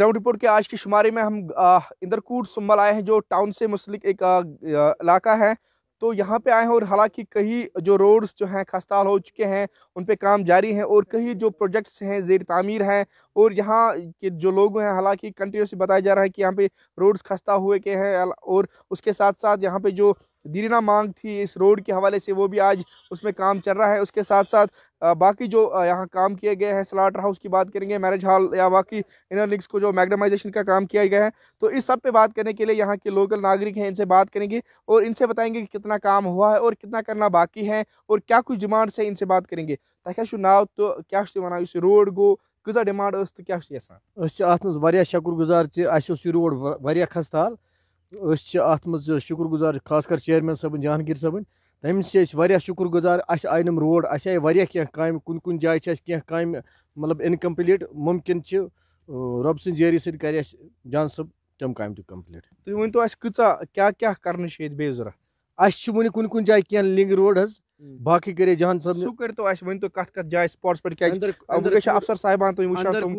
Ground report के आज की शुमारी में हम इंदरकूट सुम्बल आए हैं जो टाउन से मुस्लिक एक इलाका है तो यहाँ पे आए हैं और हालांकि कई जो रोड्स जो हैं खस्ताल हो चुके हैं उन पे काम जारी हैं और कई जो प्रोजेक्ट्स हैं जेर तामीर हैं और यहाँ के जो लोग हैं हालांकि कंटिन्यूसली बताया जा रहा है कि यहाँ पे रोड्स खस्ता हुए के हैं और उसके साथ साथ यहाँ पे जो दीना मांग थी इस रोड के हवाले से वो भी आज उसमें काम चल रहा है उसके साथ साथ बाकी जो यहाँ काम किए गए हैं स्लाटर हाउस की बात करेंगे मैरिज हॉल या बाकी इनर लिंक्स को जो मैगडमाइजेशन का काम किया गया है तो इस सब पे बात करने के लिए यहाँ के लोकल नागरिक हैं इनसे बात करेंगे और इनसे बताएंगे कि कितना काम हुआ है और कितना करना बाकी है और क्या कुछ डिमांड्स हैं इनसे बात करेंगे तक नाव तो क्या वन इस रोड गो कह डिमांड तो क्या अत मज शुक्र गुजार रोड वारिया खस्ताल अत मज शुक्र गुजार खासकर चेयरमैन सबन जहांगीर सबन तमिस शुक्र गुजार अस आये नम रोड अस आये वह कह कुन कुन जाए कह काम मतलब इनकम्प्लीट मुमकिन रब सरी सर जान सब तम काम कम्प्लीट तुम वन तो कचा क्या क्या कर जरूरत अस कुन कुन जाए क्या लिंग रोड बाकी करे जान सब कर तो अस वन तो कत कत जाए स्पॉट्स पर क्या अंदर अंदर अफसर साहबान तुम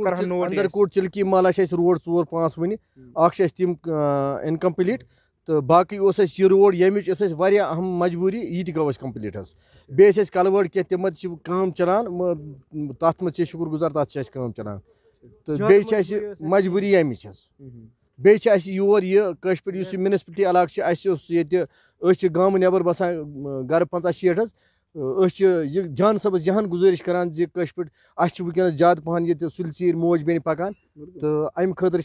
करहन अंदर कोट चिलकी माला अस रोड चोर पांच वन अख तिम इनकम्प्लीट तो बाकी उस यह रोड यमिच अहम मजबूरी यह गव कम्प्लीट बेस कलवर्ड क्या तम काम चलान तथ मे शुक्र गुजार तथ काम चलान तो बेस मजबूरी यमिच हज बेस योर यह कश्मीर म्यूनसिपलिटी इलाक ये अस गाम नबर बसा गर पंचा शेठ हज अस जान सबस यहां गुजारिश करान जी पे अस वनस ज्यादा पहन ये सुल सीर मोज बेन पकान तो अम खर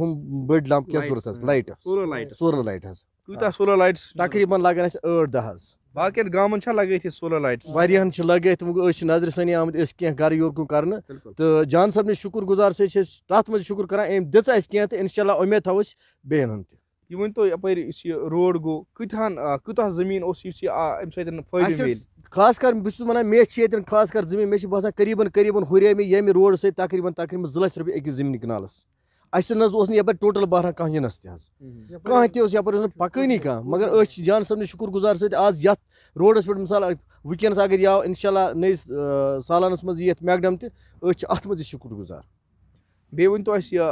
हम बड़ लंप क्या जरूरत light solar light solar solar light तकरीबन लगन अठ दह बाकियन गामन लगत सोलर लाइट वारियन लगत नजर सनी आम कह गर योर कु कर तो जान सब ने शुक्र गुजार सत मज शुक्र करान दिच अस कह उम्मीद थो बेन हूं یہِ تو یَپٲرۍ یُس یہِ روڈ گوٚو کۭتہَن کۭتاہ زٔمیٖن اوس یُس یہِ اَمہِ سۭتۍ فٲیدٕ میلہِ خاص کر بہٕ چھُس وَنان مےٚ چھِ ییٚتٮ۪ن خاص کر زٔمیٖن مےٚ چھِ باسان قریٖبن قریٖبن ہُرے مےٚ ییٚمہِ روڈٕ سۭتۍ تقریٖبن تقریٖبن زٕ لَچھ رۄپیہِ أکِس زٔمیٖنہِ کِنالَس اَسہِ نہ حظ اوس نہٕ یَپٲرۍ ٹوٹل بہران کانٛہہ یِنَس تہِ حظ کانٛہہ تہِ اوس یَپٲرۍ اوس نہٕ پَکٲنی کانٛہہ مگر أسۍ چھِ جان صٲبنہِ شُکُر گُزار سۭتۍ آز یَتھ روڈَس پٮ۪ٹھ مِثال وٕنکٮ۪نَس اگر یہِ آو اِنشاءاللہ نٔیِس سالانَس منٛز یِتھ میکڈَم تہِ أسۍ چھِ اَتھ منٛز تہِ شُکُر گُزار بیٚیہِ تو اَسہِ یہِ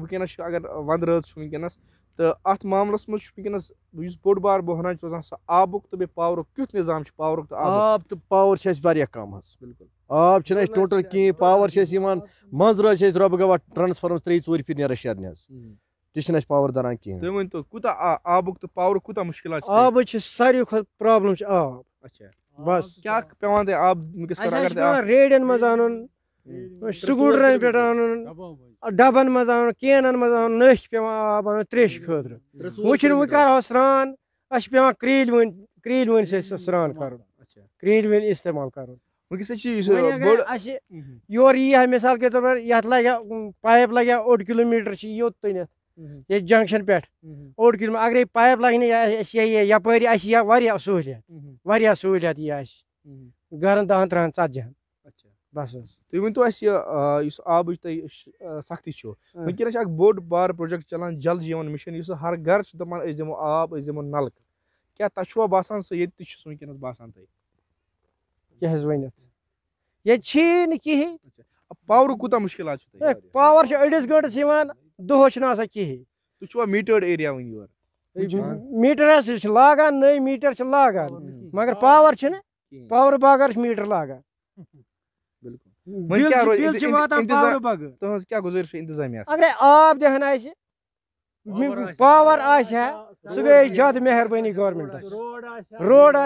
وٕنکٮ۪نَس چھُ اگر وَندٕ رٲژ چھُ وٕنکٮ۪نَس तो अत मामलस मज वस बोड बार बहरान रोजान सह आबुक तो बे पावर क्यों निज़ाम पावर तो आब तो पावर वारिया कम बिल्कुल आब टोटल कहें पावर मज रोज रब गवा ट्रांसफार्म त्रे चोर फिर ना शेरन तह पावर दरान कहें तुम तो कूत आबुक तो पावर कूत मुश्किल आब सारे प्रॉब्लम आब अच्छा बस क्या पे आब रेडियन मज आन पे आन डबन मज कैन मज नख पे आब अन त्रेश खुद वो करो सान अस पे क्रील वन क्रील वन से सान अच्छा। कर क्रील वन इस्तेमाल कर हम्म। योर यी है मिसाल के तौर पर यहाँ लगे पाइप लगे ओड किलोमीटर योत्न तो हम्म। ये जंक्शन पे ओड हम्म। किलो अगर पाइप लगने यपारी अहूलियत वह सहूलियत यह अ घर दहन त्रहन ज़तजी بس حظ تُہۍ ؤنۍ تو اَسہِ یہِ یُس آبٕچ تۄہہِ سختی چھو وٕنکیٚنَس چھِ اَکھ بوٚڑ بار پرٛوجَکٹ چَلان جل جیٖوَن مِشَن یُس ہر گَرٕ چھُ دَپان أسۍ دِمو آب أسۍ دِمو نَلکہٕ کیٛاہ تۄہہِ چھُوا باسان سُہ ییٚتہِ تہِ چھُ سُہ وٕنکیٚنَس باسان تۄہہِ کیٛاہ حظ ؤنِتھ ییٚتہِ چھِی نہٕ کِہیٖنۍ پاورُک کوٗتاہ مُشکِلات چھُ تۄہہِ پاوَر چھُ أڑِس گٲنٛٹَس یِوان دۄہَس چھُنہٕ آسان کِہیٖنۍ تُہۍ چھُوا میٖٹٲڈ ایریا وٕنہِ یورٕ میٖٹر حظ چھِ لاگان نٔے میٖٹر چھِ لاگان مگر پاوَر چھِنہٕ پاورٕ بغٲر چھِ میٖٹر لاگان क्या गुजारिश अगर आब दिन पावर सह ज्यादा मेहरबानी गवर्नमेंट रोड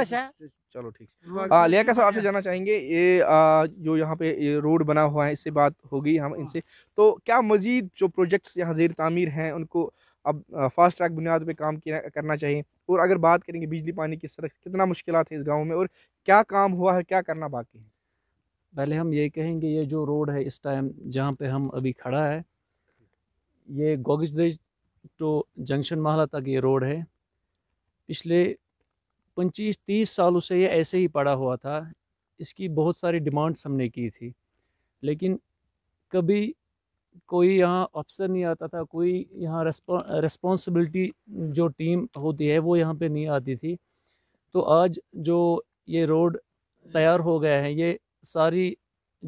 चलो ठीक हाँ लिया कैसा आपसे जाना चाहेंगे ये आ, जो यहाँ पे ये रोड बना हुआ है इससे बात होगी हम हाँ। इनसे तो क्या मजीद जो प्रोजेक्ट्स यहाँ जेर तमीर हैं उनको अब फास्ट ट्रैक बुनियाद पे काम किया करना चाहिए और अगर बात करेंगे बिजली पानी की सड़क कितना मुश्किल है इस गाँव में और क्या काम हुआ है क्या करना बाकी है पहले हम ये कहेंगे ये जो रोड है इस टाइम जहाँ पे हम अभी खड़ा है ये गोगिजदेज टू जंक्शन महला तक ये रोड है पिछले पच्चीस तीस सालों से ये ऐसे ही पड़ा हुआ था इसकी बहुत सारी डिमांड्स हमने की थी लेकिन कभी कोई यहाँ अफसर नहीं आता था कोई यहाँ रेस्पॉन्सिबिलिटी जो टीम होती है वो यहाँ पे नहीं आती थी तो आज जो ये रोड तैयार हो गया है ये सारी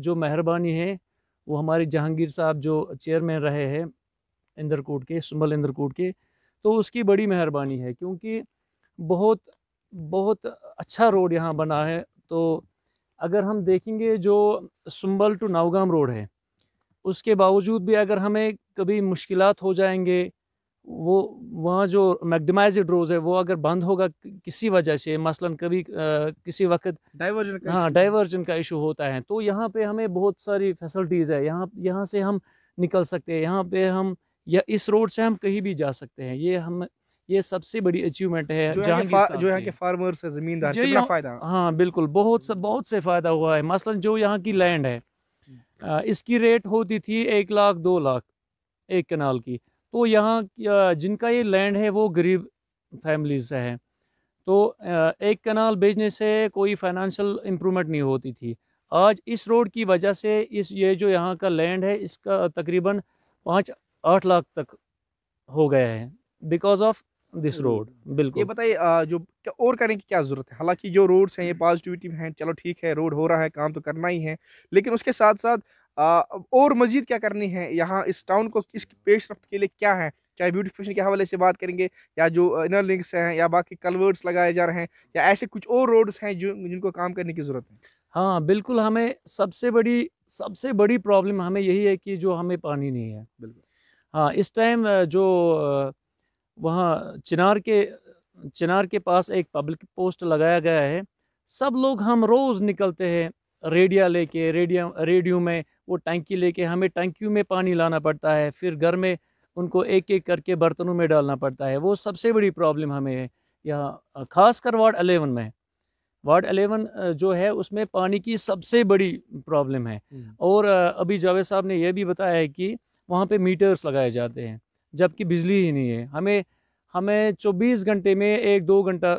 जो मेहरबानी है वो हमारे जहांगीर साहब जो चेयरमैन रहे हैं इंद्रकूट के सुमल इंद्रकूट के तो उसकी बड़ी मेहरबानी है क्योंकि बहुत बहुत अच्छा रोड यहाँ बना है तो अगर हम देखेंगे जो सुम्बल टू नावगाम रोड है उसके बावजूद भी अगर हमें कभी मुश्किलात हो जाएंगे वो वहाँ जो मैगडमाइज रोज है वो अगर बंद होगा किसी वजह से मसलन कभी आ, किसी वक्त डाइवर्जन का हाँ डाइवर्जन का इशू होता है तो यहाँ पे हमें बहुत सारी फैसिलिटीज़ है यहाँ यहाँ से हम निकल सकते हैं यहाँ पे हम या इस रोड से हम कहीं भी जा सकते हैं ये हम ये सबसे बड़ी अचीवमेंट है जो यहाँ के फार्मर्स जमींदार फायदा हाँ बिल्कुल बहुत से बहुत से फ़ायदा हुआ है मसलन जो यहाँ की लैंड है हम्म। इसकी रेट होती थी एक लाख दो लाख एक कनाल की तो यहाँ जिनका ये लैंड है वो गरीब फैमिलीज़ है तो एक कनाल बेचने से कोई फाइनेंशियल इम्प्रूवमेंट नहीं होती थी आज इस रोड की वजह से इस ये जो यहाँ का लैंड है इसका तकरीबन पाँच आठ लाख तक हो गया है बिकॉज ऑफ दिस रोड बिल्कुल ये बताइए जो और करने की क्या ज़रूरत है हालांकि जो रोड्स हैं ये पॉजिटिविटी हम्म। हैं चलो ठीक है रोड हो रहा है काम तो करना ही है लेकिन उसके साथ साथ और मज़ीद क्या करनी है यहाँ इस टाउन को इस पेश रफ्त के लिए क्या है चाहे ब्यूटिफिकेशन के हवाले से बात करेंगे या जो इनर लिंक्स हैं या बाकी कलवर्ट्स लगाए जा रहे हैं या ऐसे कुछ और रोड्स हैं जो जिनको काम करने की ज़रूरत है हाँ बिल्कुल हमें सबसे बड़ी सबसे बड़ी प्रॉब्लम हमें यही है कि जो हमें पानी नहीं है बिल्कुल हाँ इस टाइम जो वहाँ चिनार के चिनार के पास एक पब्लिक पोस्ट लगाया गया है सब लोग हम रोज़ निकलते हैं रेडिया लेके रेडियम रेडियो में वो टंकी लेके हमें टंकियों में पानी लाना पड़ता है फिर घर में उनको एक एक करके बर्तनों में डालना पड़ता है वो सबसे बड़ी प्रॉब्लम हमें है यहाँ ख़ास कर वार्ड अलेवन में वार्ड अलेवन जो है उसमें पानी की सबसे बड़ी प्रॉब्लम है और अभी जावेद साहब ने यह भी बताया है कि वहाँ पर मीटर्स लगाए जाते हैं जबकि बिजली ही नहीं है हमें हमें चौबीस घंटे में एक दो घंटा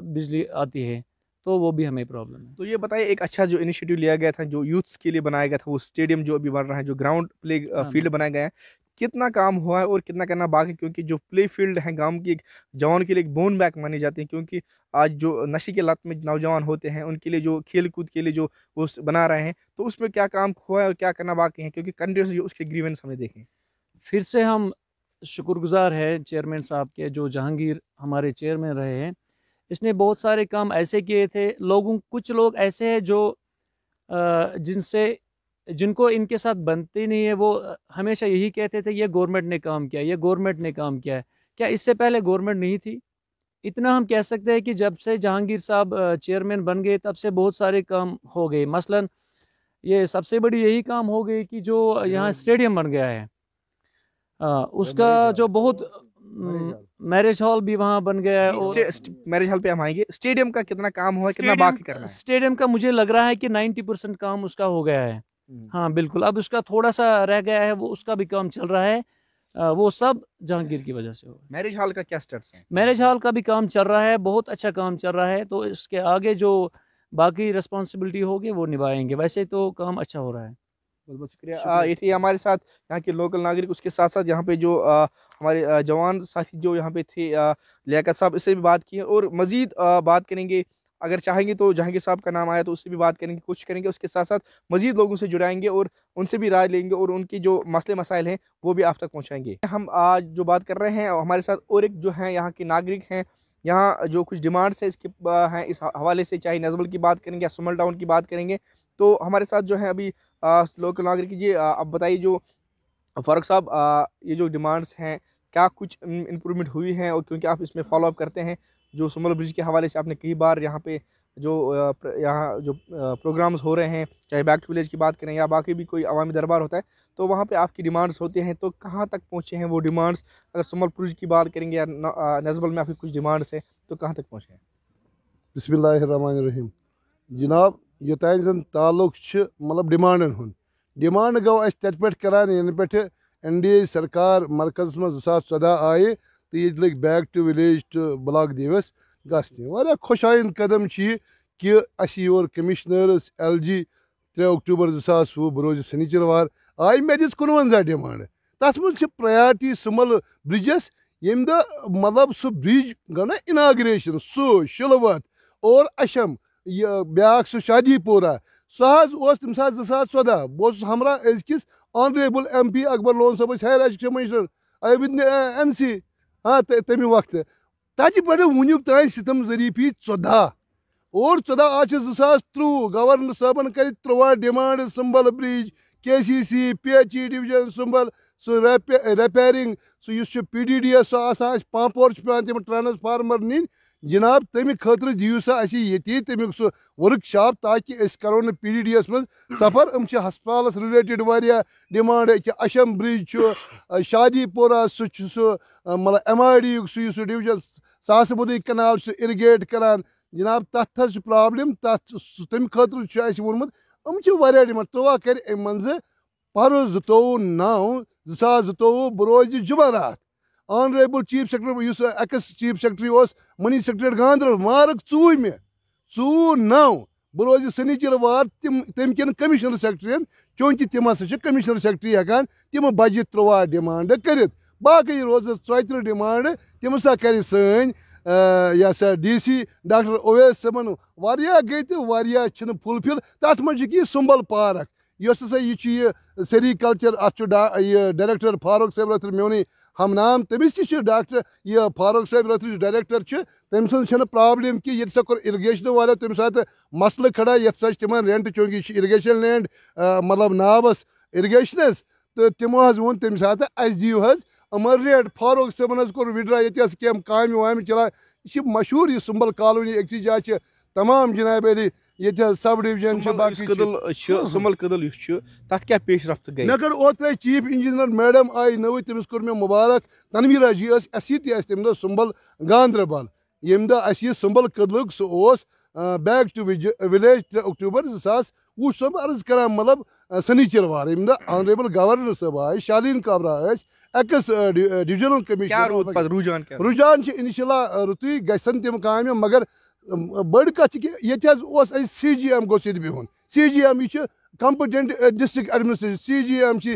बिजली आती है तो वो भी हमें प्रॉब्लम है तो ये बताइए एक अच्छा जो इनिशिएटिव लिया गया था जो यूथ्स के लिए बनाया गया था वो स्टेडियम जो अभी बन रहा है जो ग्राउंड प्ले फील्ड बनाया गया है कितना काम हुआ है और कितना करना बाकी क्योंकि जो प्ले फील्ड है गांव की एक जवान के लिए एक बोन बैक मानी जाती है क्योंकि आज जो नशे के लत में नौजवान होते हैं उनके लिए जो खेल कूद के लिए जो वो बना रहे हैं तो उसमें क्या काम हुआ है और क्या करना बाकी है क्योंकि कंटिन्यूस उसके ग्रीवेंस हमें देखें फिर से हम शुक्रगुजार हैं चेयरमैन साहब के जो जहांगीर हमारे चेयरमैन रहे हैं इसने बहुत सारे काम ऐसे किए थे लोगों कुछ लोग ऐसे हैं जो जिनसे जिनको इनके साथ बनती नहीं है वो हमेशा यही कहते थे ये गवर्नमेंट ने काम किया ये गवर्नमेंट ने काम किया है क्या इससे पहले गवर्नमेंट नहीं थी इतना हम कह सकते हैं कि जब से जहांगीर साहब चेयरमैन बन गए तब से बहुत सारे काम हो गए मसलन ये सबसे बड़ी यही काम हो गई कि जो यहाँ हाँ। स्टेडियम बन गया है आ, उसका जो बहुत हम्म, मैरिज हॉल भी वहाँ बन गया है और मैरिज हॉल पे हम आएंगे स्टेडियम का कितना काम हुआ कितना बाकी करना है स्टेडियम का मुझे लग रहा है कि 90 परसेंट काम उसका हो गया है हम्म। हाँ बिल्कुल अब उसका थोड़ा सा रह गया है वो उसका भी काम चल रहा है वो सब जहांगीर की वजह से हो मैरिज हॉल का क्या स्टेट्स है मैरिज हॉल का भी काम चल रहा है बहुत अच्छा काम चल रहा है तो इसके आगे जो बाकी रिस्पॉन्सिबिलिटी होगी वो निभाएंगे वैसे तो काम अच्छा हो रहा है बहुत बहुत शुक्रिया ये थे हमारे साथ यहाँ के लोकल नागरिक उसके साथ साथ यहाँ पे जो आ, हमारे जवान साथी जो यहाँ पे थे लियाकत साहब इससे भी बात की है और मज़ीद बात करेंगे अगर चाहेंगे तो जहांगीर साहब का नाम आया तो उससे भी बात करेंगे कोशिश करेंगे उसके साथ साथ मजीद लोगों से जुड़ाएंगे और उनसे भी राय लेंगे और उनकी जो मसले मसाइल हैं वो भी आप तक पहुँचाएंगे हम आज जो बात कर रहे हैं हमारे साथ और एक जो हैं यहाँ के नागरिक हैं यहाँ जो कुछ डिमांड्स हैं इसके हैं इस हवाले से चाहे नजबल की बात करेंगे या सुमल टाउन की बात करेंगे तो हमारे साथ जो है अभी लोकल नागरिक कीजिए अब बताइए जो फारूक साहब ये जो डिमांड्स हैं क्या कुछ इम्प्रूवमेंट हुई है और क्योंकि आप इसमें फॉलोअप करते हैं जो सुमल ब्रिज के हवाले से आपने कई बार यहाँ पे जो यहाँ जो प्रोग्राम्स हो रहे हैं चाहे बैक टू विलेज की बात करें या बाकी भी कोई अवामी दरबार होता है तो वहाँ पे आपकी डिमांड्स होते हैं तो कहाँ तक पहुँचे हैं वो डिमांड्स अगर सुमल ब्रिज की बात करेंगे या नजबल में आपकी कुछ डिमांड्स हैं तो कहाँ तक पहुँचे हैं बसमिल रहीम जनाब योतन जन तालुक मतलब डिमांडन हूँ डिमांड गो अस तथ पे एन डी ए सरकार मरकज में जो सा चौदह आये तो ये लग back to village to block दिवस गि खुशाइन कदम कि अस योर कमिश्नरस एल जी त्रे अक्टूबर जो सा वह बह रोज आई मे दि कुवंजा डिमांड तथ मे प्रायरटी स्मल ब्रिजस यम दह मतलब सह ब्रिज गो ना इनाग्रेशन सह शिलवत और अशम यह ब्याक सह शादी पोरा सह तम सा जो सद बहुत हमरा अजकिस honourable M P Akbar Lone सब हायर एजुकेशन मिनिस्टर अविद एन सी हाँ तमें वक्त तथ पे वनुक तान सितम जरीफी चौदह और चौदह आज जो सस त्रुह गवर्नर साहबन कर त्रुवा डिमांड संबल ब्रिज के C C P H E division Sumbal सह रेपेरिंग सह पी डी डी एस सह पापोर पे तम ट्रांसफार्मर नीन जनाब तमि खतर दिव सा अस ये तमिक सह वर्कशॉप ताकि अस करो ना पी डी डी यस मज हम्म। सफर अम हस्पताल रिलेटेड वह डिमांड अकि अशम ब्रिज शादीपुरा सह सह मतलब एम आई डी सह डिवीजन सासबुदी कनाल इरिगेट करान जनाब तथ हज प्रॉब्लम तथ तम खतर वोनमुत अम वह डिमांड तवा तो कर अमे मज पर जो नौ जो सो बरोज जुमा रात آنریبٕل چیٖف سٮ۪کٹری یُس ایٚکٕس چیٖف سٮ۪کٹری اوس مٔنی سٮ۪کٹریٹ گاندربل مارٕک ژوٗر مےٚ ژوٗر نَو بہٕ روزٕ سنیٖچر وار تِم تَمہِ کٮ۪ن کٔمِشنر سٮ۪کٹرٛیَن چوٗنٛکہِ تِم ہَسا چھِ کٔمِشنر سٮ۪کٹرٛی ہٮ۪کان تِمہٕ بَجہِ تُرٛواہ ڈِمانٛڈٕ کٔرِتھ باقٕے روزَس ژۄیہِ تٕرٛہ ڈِمانٛڈٕ تِم ہَسا کَرِ سٲنۍ یہِ ہسا ڈی سی ڈاکٹر اویس صٲبَن واریاہ گٔے تہٕ واریاہ چھِنہٕ فُلفِل تَتھ منٛز چھِ کہِ سُمبل پارک یۄس ہَسا یہِ چھُ یہِ سیری کلچر اَتھ چھُ ڈا یہِ ڈایریٚکٹر فاروق صٲب میونٕے हम नाम तमिस डाक्टर यह फारूक साहब रत डायरेक्टर तम सन प्रॉब्लम कि इगेशन वाले तम सात मसल खड़ा ये तम रेंट चूंकि इगेशन लैंड मतलब नावस इगेशन तो तमो वोन तम सात अव अमर रेट फारूक साबन कौर विड्रा ये कम काम वाम चला यह मशहूर यह सुबल कॉलोनी एक जाए तमाम जनाब अली ये सब डिवीजन सुमल कदल तथ क्या पेश गई मे कर ओतरे चीफ इंजीनियर मैडम आई नव तमिस कोर मे मुबारक तनवीरा जी अस ये तम दह सुम्बल गांधरबल यम दह अस सुम्बल कदल सह बैक टू विलेज त्रे अक्टूबर जस वह सब अर्ज कर मतलब सनीचरवार यम दह गवर्नर सब आए Shaleen Kabra ex divisional commission रुझान रुझान इनशाला रुतु गन तम मगर बड़ कथ ये सी जी एम गोस बिहुन सी जी एम यह competent district administration C G M C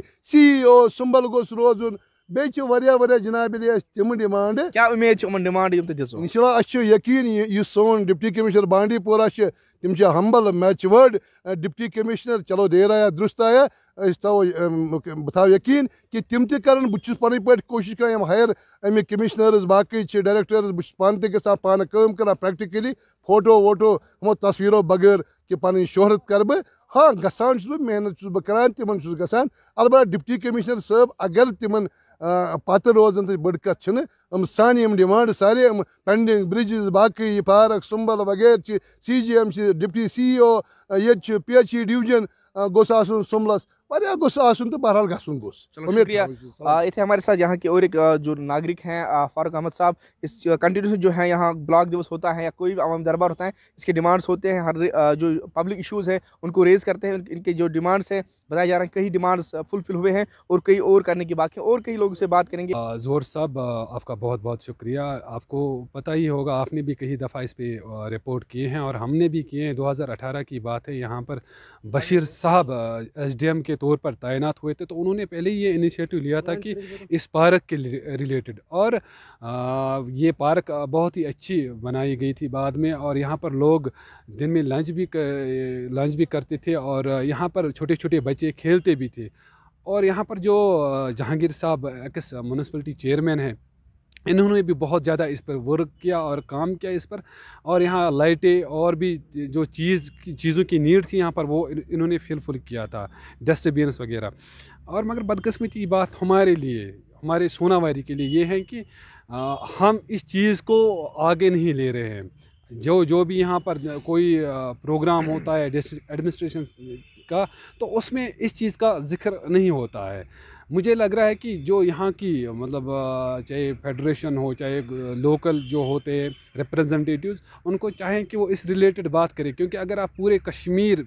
E O Sumbal गोस रोजन बे जनाब तम डिमांड क्या उम्मीद डिमांड तो इनशा अच्छा यकीन सोन डिप्टी कमिश्नर बांडीपोरा तम हम्बल मैचवर्ड डिप्टी कमिश्नर चलो देर आया दुरुस्त आया बो यकीन कि तम त कर पन पे कोशिश कर हायर अमे कमिश्नर्स बाकी डायरेक्टर्स बहुत पान तक पान कर प्रैक्टिकली फोटो वोटो हमो तस्वीरों बगैर कि पी शोहरत कर बह हाँ गसान मेहनत बहुत करान तिम गान अलबत् डिप्टी कमिश्नर सब अगर तिम पत् रोजन तो बड़ कथ सानी डिमांड सारे पेंडिंग ब्रिजिज बाकी पारक सुम्बल वगैरह सी जी एम सी डिप्टी सी ई ओ ये पी एच ई डिवीजन गोस सुमलस वह गुस् तो बहरहाल गसन गुस्स शुक्रिया इतने हमारे साथ यहाँ के और एक जो नागरिक हैं फारूक अहमद साहब इस कंटिन्यू जो है यहाँ ब्लॉक दिवस होता है या कोई भी आवाम दरबार होता है इसके डिमांड्स होते हैं हर जो पब्लिक इशूज़ हैं उनको रेज़ करते हैं इनके जो डिमांड्स हैं बताया जा रहा है कई डिमांड्स फुलफिल uh, हुए हैं और कई और करने की बाकी और कई लोगों से बात करेंगे uh, जोर साहब uh, आपका बहुत बहुत शुक्रिया आपको पता ही होगा आपने भी कई दफ़ा इस पर रिपोर्ट किए हैं और हमने भी किए हैं दो की बात है यहाँ पर बशीर साहब एस के तौर पर तैनात हुए थे तो उन्होंने पहले ही ये इनिशियटिव लिया था कि इस पार्क के रिलेटेड और ये पार्क बहुत ही अच्छी बनाई गई थी बाद में और यहाँ पर लोग दिन में लंच भी लंच भी करते थे और यहाँ पर छोटे छोटे बच्चे बच्चे खेलते भी थे और यहाँ पर जो जहांगीर साहब एक्स म्यूनसिपलिटी चेयरमैन है इन्होंने भी बहुत ज़्यादा इस पर वर्क किया और काम किया इस पर और यहाँ लाइटें और भी जो चीज़ चीज़ों की नीड थी यहाँ पर वो इन्होंने फिलफुल किया था डस्टबिन वगैरह और मगर बदकस्मती बात हमारे लिए हमारे सोनावारी के लिए ये है कि आ, हम इस चीज़ को आगे नहीं ले रहे हैं जो जो भी यहाँ पर कोई प्रोग्राम होता है एडमिनिस्ट्रेशन का तो उसमें इस चीज़ का जिक्र नहीं होता है मुझे लग रहा है कि जो यहाँ की मतलब चाहे फेडरेशन हो चाहे लोकल जो होते हैं रिप्रेजेंटेटिव्स उनको चाहें कि वो इस रिलेटेड बात करें क्योंकि अगर आप पूरे कश्मीर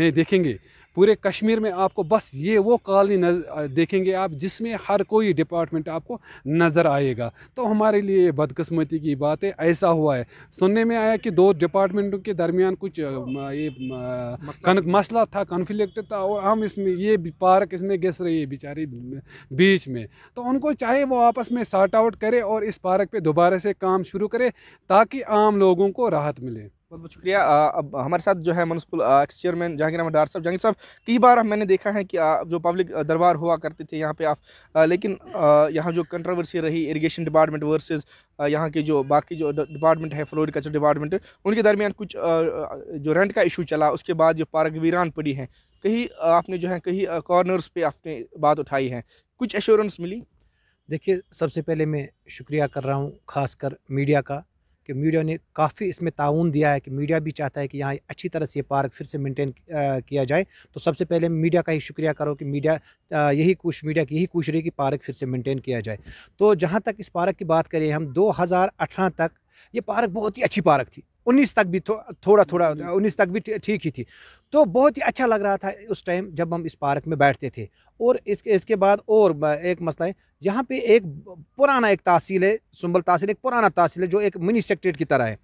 में देखेंगे पूरे कश्मीर में आपको बस ये वो कॉलोनी देखेंगे आप जिसमें हर कोई डिपार्टमेंट आपको नज़र आएगा तो हमारे लिए बदकस्मती की बात है ऐसा हुआ है सुनने में आया कि दो डिपार्टमेंटों के दरमियान कुछ ये कन, मसला था कन्फ्लिक्ट था और हम इसमें ये पार्क इसमें घिस रही है बेचारी बीच में तो उनको चाहे वो आपस में सार्ट आउट करे और इस पार्क पर दोबारा से काम शुरू करे ताकि आम लोगों को राहत मिले बहुत बहुत शुक्रिया अब हमारे साथ जो है municipal ex chairman Jahangir Ahmad Dar sahab Jahangir साहब कई बार मैंने देखा है कि जो पब्लिक दरबार हुआ करते थे यहाँ पे आप लेकिन यहाँ जो कंट्रोवर्सी रही इरिगेशन डिपार्टमेंट वर्सेस यहाँ के जो बाकी जो डिपार्टमेंट है फ्लोरिकल्चर डिपार्टमेंट उनके दरमियान कुछ जो रेंट का इशू चला उसके बाद जो पार्क वीरान पड़ी है कहीं आपने जो है कहीं कॉर्नर्स पे आपने बात उठाई है कुछ एश्योरेंस मिली देखिए सबसे पहले मैं शुक्रिया कर रहा हूँ खासकर मीडिया का कि मीडिया ने काफ़ी इसमें ताउन दिया है कि मीडिया भी चाहता है कि यहाँ अच्छी तरह से ये पार्क फिर से मेंटेन किया जाए तो सबसे पहले मीडिया का ही शुक्रिया करो कि मीडिया यही कुछ मीडिया की यही कोशिश रही कि पार्क फिर से मेंटेन किया जाए तो जहाँ तक इस पार्क की बात करें हम 2018 तक ये पार्क बहुत ही अच्छी पार्क थी उन्नीस तक भी थो, थोड़ा थोड़ा हम्म। उन्नीस तक भी ठीक ही थी तो बहुत ही अच्छा लग रहा था उस टाइम जब हम इस पार्क में बैठते थे और इसके इसके बाद और एक मसला है यहाँ पे एक पुराना एक तहसील है सुंबल तहसील एक पुराना तहसील है जो एक मिनी सेक्ट्रेट की तरह है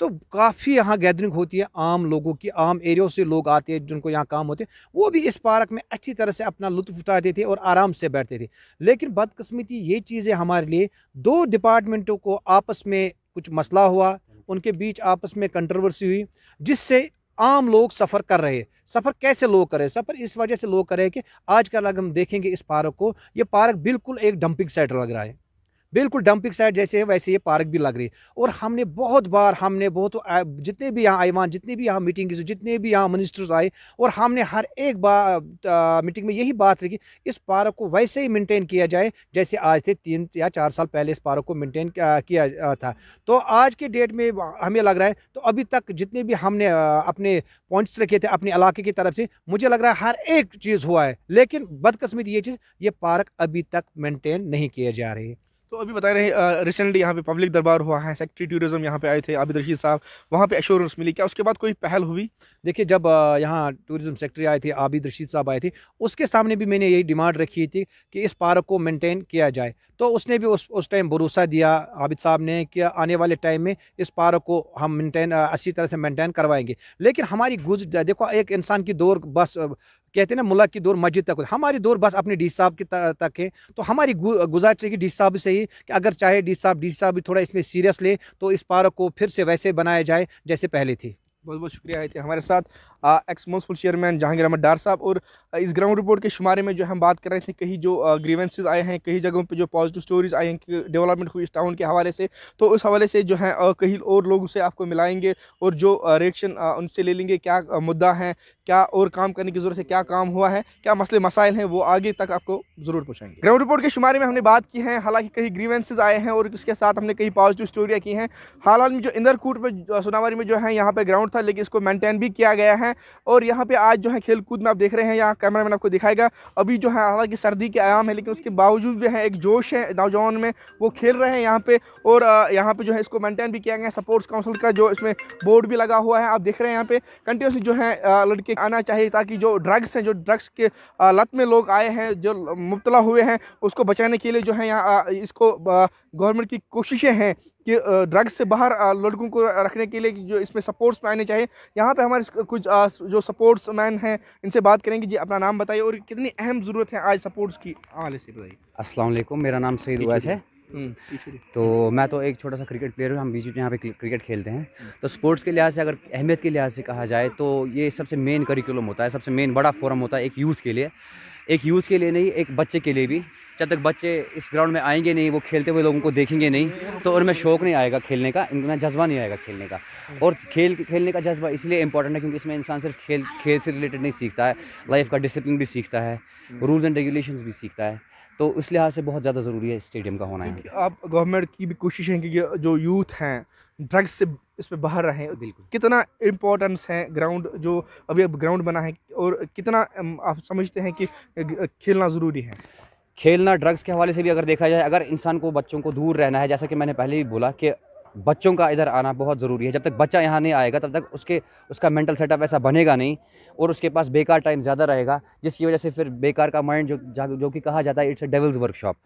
तो काफ़ी यहाँ गैदरिंग होती है आम लोगों की आम एरियो से लोग आते हैं जिनको यहाँ काम होते हैं वो भी इस पार्क में अच्छी तरह से अपना लुत्फ उठाते थे और आराम से बैठते थे लेकिन बदकस्मती ये चीज़ें हमारे लिए दो डिपार्टमेंटों को आपस में कुछ मसला हुआ उनके बीच आपस में कंट्रोवर्सी हुई जिससे आम लोग सफ़र कर रहे सफ़र कैसे लोग कर रहे सफ़र इस वजह से लोग करें कि आजकल अगर हम देखेंगे इस पार्क को ये पार्क बिल्कुल एक डंपिंग साइट लग रहा है बिल्कुल डंपिंग साइड जैसे है वैसे ये पार्क भी लग रही है और हमने बहुत बार हमने बहुत जितने भी यहाँ आईवान जितने भी यहाँ मीटिंग जितने भी यहाँ मिनिस्टर्स आए और हमने हर एक बार मीटिंग में यही बात रखी इस पार्क को वैसे ही मेनटेन किया जाए जैसे आज थे तीन या चार साल पहले इस पार्क को मेनटेन किया था तो आज के डेट में हमें लग रहा है तो अभी तक जितने भी हमने अपने पॉइंट्स रखे थे अपने इलाके की तरफ से मुझे लग रहा है हर एक चीज़ हुआ है लेकिन बदकस्मत ये चीज़ ये पार्क अभी तक मेंटेन नहीं किया जा रही है तो अभी बता रहे हैं रिसेंटली यहाँ पे पब्लिक दरबार हुआ है सेक्रेटरी टूरिज्म यहाँ पे आए थे आबिद रशीद साहब वहाँ पे एश्योरेंस मिली क्या उसके बाद कोई पहल हुई देखिए जब यहाँ टूरिज्म सेक्रेटरी आए थे आबिद रशीद साहब आए थे उसके सामने भी मैंने यही डिमांड रखी थी कि इस पार्क को मेनटेन किया जाए तो उसने भी उस उस टाइम भरोसा दिया आबिद साहब ने कि आने वाले टाइम में इस पार्क को हम मेनटेन अच्छी तरह से मेनटेन करवाएंगे लेकिन हमारी गुज देखो एक इंसान की दौर बस कहते हैं ना मुल्क की दौर मस्जिद तक हमारी दौर बस अपने डी साहब की तक है तो हमारी है कि डी साहब से ही कि अगर चाहे डी साहब डी साहब भी थोड़ा इसमें सीरियस ले तो इस पार्क को फिर से वैसे बनाया जाए जैसे पहले थी बहुत बहुत शुक्रिया आए थे हमारे साथ ex municipal chairman Jahangir Ahmad Dar sahab और इस ग्राउंड रिपोर्ट के शुमारे में जो हम बात कर रहे थे कहीं जो ग्रीवेंसेज आए हैं कई जगहों पे जो पॉजिटिव स्टोरीज आई हैं कि डेवलपमेंट हुई इस टाउन के हवाले से तो उस हवाले से जो है कहीं और लोग उसे आपको मिलाएंगे और जो रिएक्शन उनसे ले लेंगे क्या मुद्दा है क्या और काम करने की ज़रूरत है क्या काम हुआ है क्या मसले मसाइल हैं वो आगे तक आपको ज़रूर पूछाएंगे ग्राउंड रिपोर्ट के शुमारे में हमने बात की है हालांकि कहीं ग्रीवेंसेज आए हैं और इसके साथ हमने कई पॉजिटिव स्टोरियाँ की हैं हालांकि जो इंदरकूट में सोनावारी में जो है यहाँ पर ग्राउंड था लेकिन इसको मेंटेन भी किया गया है और यहाँ पे आज जो है खेल कूद में आप देख रहे हैं यहाँ कैमरा मैन आपको दिखाएगा अभी जो है हालांकि सर्दी के आयाम है लेकिन उसके बावजूद जो है एक जोश है नौजवान में वो खेल रहे हैं यहाँ पे और यहाँ पे जो है इसको मेंटेन भी किया गया है स्पोर्ट्स काउंसिल का जो इसमें बोर्ड भी लगा हुआ है आप देख रहे हैं यहाँ पे कंटिन्यूसली जो है लड़के आना चाहिए ताकि जो ड्रग्स हैं जो ड्रग्स के लत में लोग आए हैं जो मुबतला हुए हैं उसको बचाने के लिए जो है यहाँ इसको गवर्नमेंट की कोशिशें हैं कि ड्रग्स से बाहर लड़कों को रखने के लिए जो इसमें सपोर्ट्स मैन आने चाहिए यहाँ पे हमारे कुछ जो सपोर्ट्स मैन हैं इनसे बात करेंगे जी अपना नाम बताइए और कितनी अहम ज़रूरत है आज सपोर्ट्स की हवाले से बताइए असलम मेरा नाम सईद वैस है हम्म, तो मैं तो एक छोटा सा क्रिकेट प्लेयर हूँ हम बीच बीच यहाँ पे क्रिकेट खेलते हैं हम्म। तो स्पोर्ट्स के लिहाज से अगर अहमियत के लिहाज से कहा जाए तो ये सबसे मेन करिकुलम होता है सबसे मेन बड़ा फोरम होता है एक यूथ के लिए एक यूथ के लिए नहीं एक बच्चे के लिए भी जब तक बच्चे इस ग्राउंड में आएंगे नहीं वो खेलते हुए लोगों को देखेंगे नहीं तो उनमें शौक नहीं आएगा खेलने का इतना जज्बा नहीं आएगा खेलने का और खेल खेलने का जज्बा इसलिए इंपॉर्टेंट है क्योंकि इसमें इंसान सिर्फ खेल खेल से रिलेटेड नहीं सीखता है लाइफ का डिसिप्लिन भी सीखता है रूल्स एंड रेगुलेशन भी सीखता है तो इस लिहाज से बहुत ज़्यादा ज़रूरी है स्टेडियम का होना है आप गवर्नमेंट की भी कोशिश है कि जो यूथ हैं ड्रग्स से इस पर बाहर रहें बिल्कुल कितना इम्पोर्टेंस है ग्राउंड जो अभी अब ग्राउंड बना है और कितना आप समझते हैं कि खेलना ज़रूरी है खेलना ड्रग्स के हवाले से भी अगर देखा जाए अगर इंसान को बच्चों को दूर रहना है जैसा कि मैंने पहले भी बोला कि बच्चों का इधर आना बहुत ज़रूरी है जब तक बच्चा यहाँ नहीं आएगा तब तक उसके उसका मेंटल सेटअप ऐसा बनेगा नहीं और उसके पास बेकार टाइम ज़्यादा रहेगा जिसकी वजह से फिर बेकार का माइंड जो जो कि कहा जाता है इट्स अ डेवल्स वर्कशॉप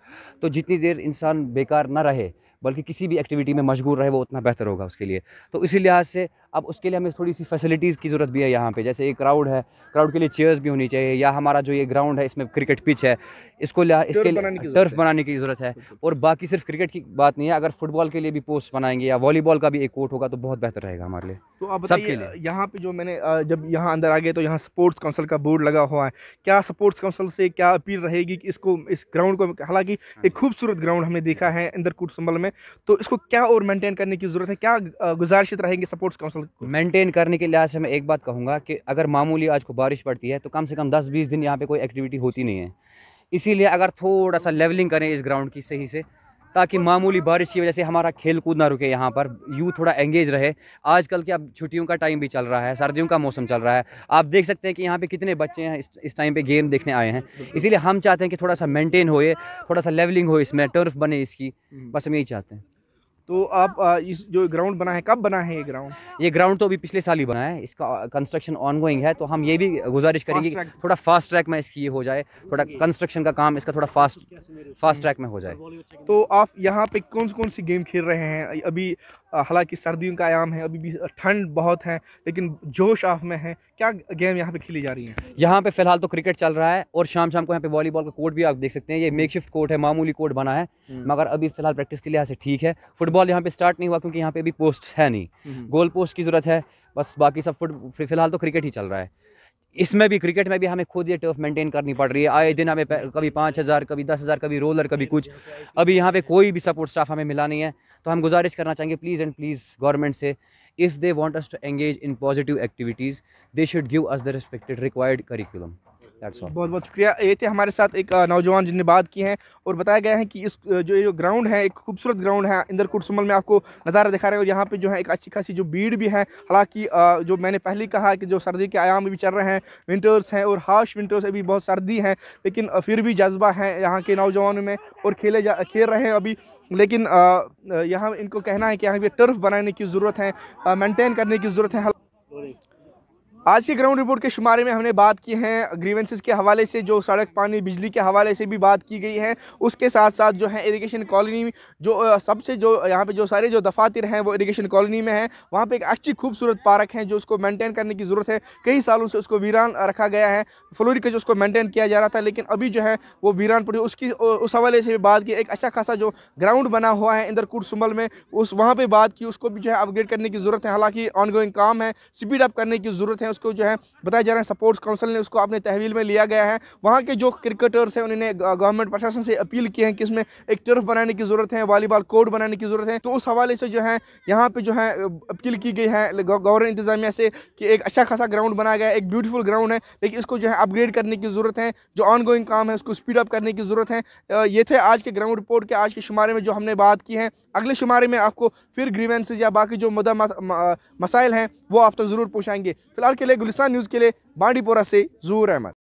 तो जितनी देर इंसान बेकार ना रहे बल्कि किसी भी एक्टिविटी में मशगूल रहे वो उतना बेहतर होगा उसके लिए तो इसी लिहाज से अब उसके लिए हमें थोड़ी सी फैसिलिटीज़ की ज़रूरत भी है यहाँ पे जैसे एक क्राउड है क्राउड के लिए चेयर्स भी होनी चाहिए या हमारा जो ये ग्राउंड है इसमें क्रिकेट पिच है इसको लिहाज इसके लिए टर्फ बनाने की ज़रूरत है और बाकी सिर्फ क्रिकेट की बात नहीं है अगर फुटबॉल के लिए भी पोस्ट बनाएंगे या वॉलीबॉल का भी एक कोर्ट होगा तो बहुत बेहतर रहेगा हमारे लिए तो अब सबके लिए यहाँ पर जो मैंने जब यहाँ अंदर आ गए तो यहाँ स्पोर्ट्स काउंसिल का बोर्ड लगा हुआ है क्या स्पोर्ट्स काउंसिल से क्या अपील रहेगी कि इसको इस ग्राउंड को हालांकि एक हाँ। खूबसूरत ग्राउंड हमने देखा है इंदरकूट संभल में में तो इसको क्या और मेंटेन करने की ज़रूरत है क्या गुजारिश रहेंगे सपोर्ट्स काउंसिल को मेंटेन करने के लिहाज से मैं एक बात कहूँगा कि अगर मामूली आज को बारिश पड़ती है तो कम से कम दस बीस दिन यहाँ पर कोई एक्टिविटी होती नहीं है इसीलिए अगर थोड़ा सा लेवलिंग करें इस ग्राउंड की सही से ताकि मामूली बारिश की वजह से हमारा खेल कूद ना रुके यहाँ पर यूथ थोड़ा एंगेज रहे आजकल के अब छुट्टियों का टाइम भी चल रहा है सर्दियों का मौसम चल रहा है आप देख सकते हैं कि यहाँ पे कितने बच्चे हैं इस इस टाइम पे गेम देखने आए हैं इसीलिए हम चाहते हैं कि थोड़ा सा मेंटेन होए थोड़ा सा लेवलिंग हो इसमें टर्फ बने इसकी हम्म। बस हम यही चाहते हैं तो आप इस जो ग्राउंड बना है कब बना है ये ग्राउंड ये ग्राउंड तो अभी पिछले साल ही बना है इसका कंस्ट्रक्शन ऑनगोइंग है तो हम ये भी गुजारिश करेंगे थोड़ा फास्ट ट्रैक में इसकी ये हो जाए थोड़ा कंस्ट्रक्शन का काम इसका थोड़ा फास्ट फास्ट ट्रैक में हो जाए तो आप यहाँ पे कौन कौन सी गेम खेल रहे हैं अभी हालांकि सर्दियों का आयाम है अभी भी ठंड बहुत है लेकिन जोश आप में है क्या गेम यहाँ पे खेली जा रही है यहाँ पे फिलहाल तो क्रिकेट चल रहा है और शाम शाम को यहाँ पे वॉलीबॉल का कोर्ट भी आप देख सकते हैं ये मेक शिफ्ट कोर्ट है मामूली कोर्ट बना है हम्म। मगर अभी फिलहाल प्रैक्टिस के लिए यहाँ से ठीक है फुटबॉल यहाँ पे स्टार्ट नहीं हुआ क्योंकि यहाँ पे अभी पोस्ट है नहीं गोल हम्म। पोस्ट की जरूरत है बस बाकी सब फुट फिलहाल तो क्रिकेट ही चल रहा है इसमें भी क्रिकेट में भी हमें खुद ये टर्फ मेंटेन करनी पड़ रही है आए दिन हमें कभी पाँच हज़ार कभी दस हज़ार कभी रोलर कभी कुछ अभी यहाँ पे कोई भी सपोर्ट स्टाफ हमें मिला नहीं है तो हम गुजारिश करना चाहेंगे प्लीज़ एंड प्लीज़ गवर्नमेंट से if they want us to engage in positive activities they should give us the respected required curriculum बहुत बहुत शुक्रिया ये थे हमारे साथ एक नौजवान जिनने बात की है और बताया गया है कि इस जो ये जो ग्राउंड है एक खूबसूरत ग्राउंड है इंदर कुटसुमल में आपको नज़ारा दिखा रहे हैं और यहाँ पे जो है एक अच्छी खासी जो भीड़ भी है हालांकि जो मैंने पहले कहा कि जो सर्दी के आयाम भी चल रहे हैं विंटर्स हैं और हार्श विंटर्स अभी बहुत सर्दी हैं लेकिन फिर भी जज्बा है यहाँ के नौजवानों में और खेले जा खेल रहे हैं अभी लेकिन यहाँ इनको कहना है कि यहाँ पे टर्फ बनाने की ज़रूरत है मेंटेन करने की ज़रूरत है आज के ग्राउंड रिपोर्ट के शुमारे में हमने बात की है ग्रीवेंसेस के हवाले से जो सड़क पानी बिजली के हवाले से भी बात की गई है उसके साथ साथ जो है इरिगेशन कॉलोनी जो सबसे जो यहाँ पे जो सारे जो दफातर हैं वो इरिगेशन कॉलोनी में है वहाँ पे एक अच्छी खूबसूरत पार्क है जो उसको मेंटेन करने की ज़रूरत है कई सालों से उसको वीरान रखा गया है फ्लोरी जो उसको मेनटेन किया जा रहा था लेकिन अभी जो है वो वीरान पड़ी उसकी उस हवाले से भी बात की एक अच्छा खासा जो ग्राउंड बना हुआ है इंदर सुंबल में उस वहाँ पर बात की उसको भी जो है अपग्रेड करने की ज़रूरत है हालाँकि ऑनगोइंग काम है स्पीड अप करने की ज़रूरत है उसको जो है बताया जा रहा है स्पोर्ट्स काउंसिल ने उसको अपने तहवील में लिया गया है वहाँ के जो क्रिकेटर्स हैं उन्होंने गवर्नमेंट प्रशासन से अपील की है कि इसमें एक टर्फ बनाने की ज़रूरत है वॉलीबॉल कोर्ट बनाने की ज़रूरत है तो उस हवाले से जो है यहाँ पर जो है अपील की गई है गवर्नर इंतजामिया से कि एक अच्छा खासा ग्राउंड बनाया गया एक ब्यूटीफुल ग्राउंड है लेकिन इसको जो है अपग्रेड करने की ज़रूरत है जो ऑनगोइंग काम है उसको स्पीड अप करने की ज़रूरत है ये थे आज के ग्राउंड रिपोर्ट के आज के शुमारे में जो हमने बात की है अगले शुमारे में आपको फिर ग्रीवेंसेज या बाकी जो मदा मसाइल हैं वो आप तक ज़रूर पहुँचाएंगे फिलहाल के लिए गुलिस्तान न्यूज़ के लिए बांडीपोरा से जूर अहमद